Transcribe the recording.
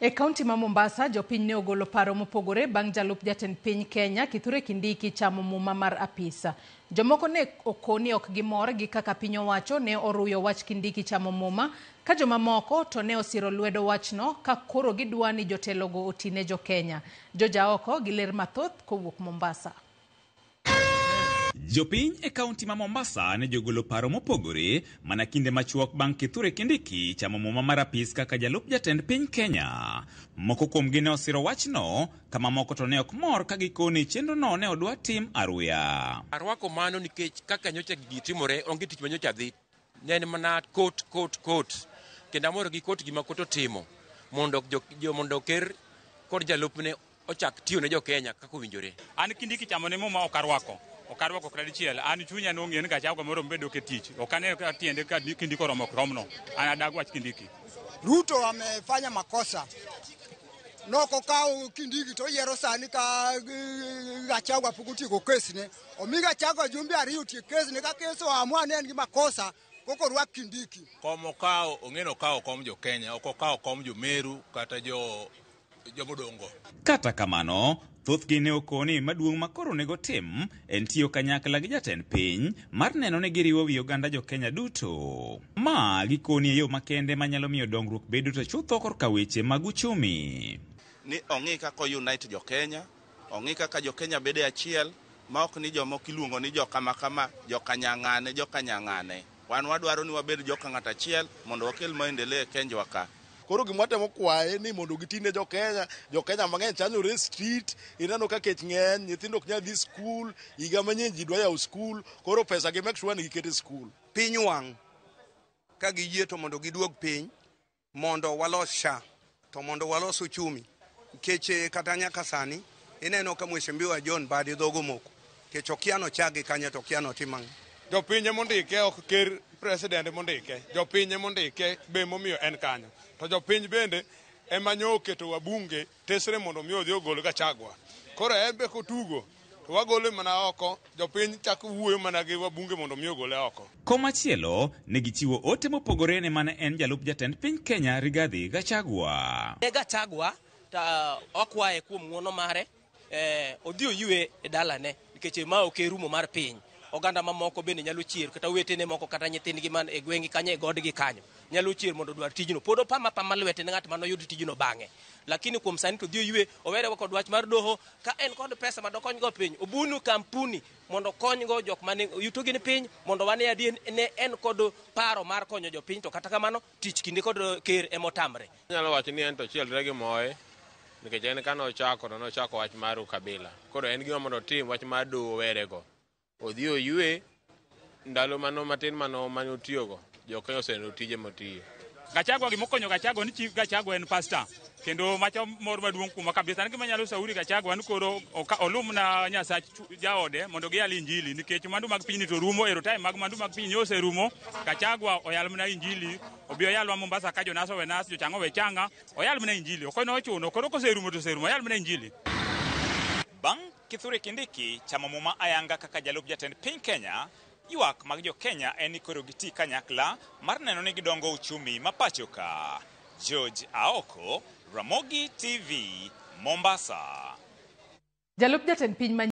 E kaunti ma Mombasa, jopiny ne ogolo paro mopogore bang' jalup jatend piny Kenya, Kithure Kindiki, chamo muma mar apisa. Jomoko ne okoni ok gimor gi kaka piny owacho ne oruyo wach Kindiki chamo muma, ka jomamoko to ne osiro lwedo wachno ka koro gidwa ni jotelogo otine jo Kenya. Joja oko gi ler mathoth kowuok Mombasa. Jopiny e kaunti ma Mombasa ne jogolo paro mopogore mana kinde machuok bang' Kithure Kindiki chamo muma mar apis kaka jalup jatend piny Kenya. Moko kuomgi ne osiro wachno kama moko to ne ok mor ka gikone chenro no ne odwa tim aruya. Arwako mano nikech kaka nyocha gigi timore onge tich manyocha dhi. Ne en mana kot kot kot. Kenda mor gi kot gima kot otimo mondo jo, jo mondo ker kod jalupne ochak tiyo ne jo Kenya kaka owinjore. An Kindiki chamo ne muma ok arwako. ok arwako kata dichiel an chunya nong'e ni kachako moro mbedo ke tich ok ane tiende ka kindiko oromo romno an adag wach kindiki ruto amefanya makosa nokokawo kindiki toyiero sani ka eh, gachagwa pok otieko kesne omi gachagwa jumbe ariyo otiek kesne ka kes oamua ne en gi makosa koko rwak kindiki kom okawo ong'eni okawo kom jokenya ok kom jomeru kata jo jomodongo kata kamano Thothgi ne okoni maduong' ma koro onego tim en tiyo kanyakla gi jatend piny mar neno ni giriwo wi oganda jo Kenya duto. Ma gikoni e yo makende manyalo miyo dongruok bedo to chutho korka weche mag uchumi. Ni ong'i kaka unite jo Kenya, ong'i kaka jo Kenya bede achiel ma ok ni jomoko iluongo ni jokama kama, jokanyang'ane, jokanyang'ane. Wan wadwaro ni wabed joka ng'ato achiel mondo wakel maendeleo e Kenjwa ka. Koro gima watemo kwaye ni mondo gitine jo Kenya, jo Kenya mang'eny chanyore e street, ineno ka kech ng'eny, nyithindo ok nyal dhi skul, higa manyien ji dwa yawo skul, koro pesa gi make sure ni gikete skul. Piny wang' ka giyie to mondo giduog piny mondo walos SHA to mondo walos uchumi. Kech eh, kata nyaka sani, ineno ka Mheshimiwa John Mbadi dhogo moko. Kech okia nochagi kanye to okia notim ang'o. Jopiny emondike ok ker president mondike, jopiny mondike be momiyo en kanyo. To jopiny bende ema nyo oketo wabunge tesre mondo mi odhi ogol gachagua. Koro en be kotugo to wagole mana oko, jopiny chako wuoyo mana gi wabunge mondo mi ogole oko. Komachielo, ne gichiwo ote mopogore ne mane en jalup jatend piny Kenya Rigathi Gachagua. Ne Gachagua ta okwae kuom ngono mare, eh, odhi oyue e dalane nikech ma okerumo mar piny. oganda mamoko bende nyalo chier kata wetene moko kata nyithindgi man e gweng'gi kanyo e godgi kanyo nyalo chier mondo dwar tijno pod opama pama lwete ne ng'at mane oyud tijno bang'e lakini kuom sani to dhi oywe owerego kod wach mar doho ka en kod pesa ma dokonygo piny obunu kampuni mondo konygo jok mane yutogi ni piny mondo wane adier ne en kod paro mar konyo jopiny to kata kamano tich kinde kod ker emotamre anyalo wacho ni en to chielre gi moye nikech en kane ochako to nochako wach mar ukabila koro en gima mondo otim wach mar doho werego odhi oywe ndalo mano matin mano mane otiyogo jokenya oseneno tije motiyo gachagwa gimokonyo gachagwa ni chief gachagwa en pasta kendo macho mor maduong' kuma kabisa ni gimanyalo sauri gachagwa ni koro olumna nyasach jaode mondo giyal injili nikech mwandu mag piny ni to rumo ero time mag mwandu mag piny ni oserumo gachagwa oyal mna injili obi oyalwa mombasa ka jonasa owe nas jochang' owe chang'a oyal mna injili okonochuno koro koserumo toserumo oyal mna injili Bang Kithure Kindiki chama muma ayanga kaka jalup jatend piny Kenya ywak mag jo-Kenya en ni giti kanyakla mar neno ni gidongo uchumi mapacho ka. George Aoko, Ramogi TV, Mombasa. Jalup jatend piny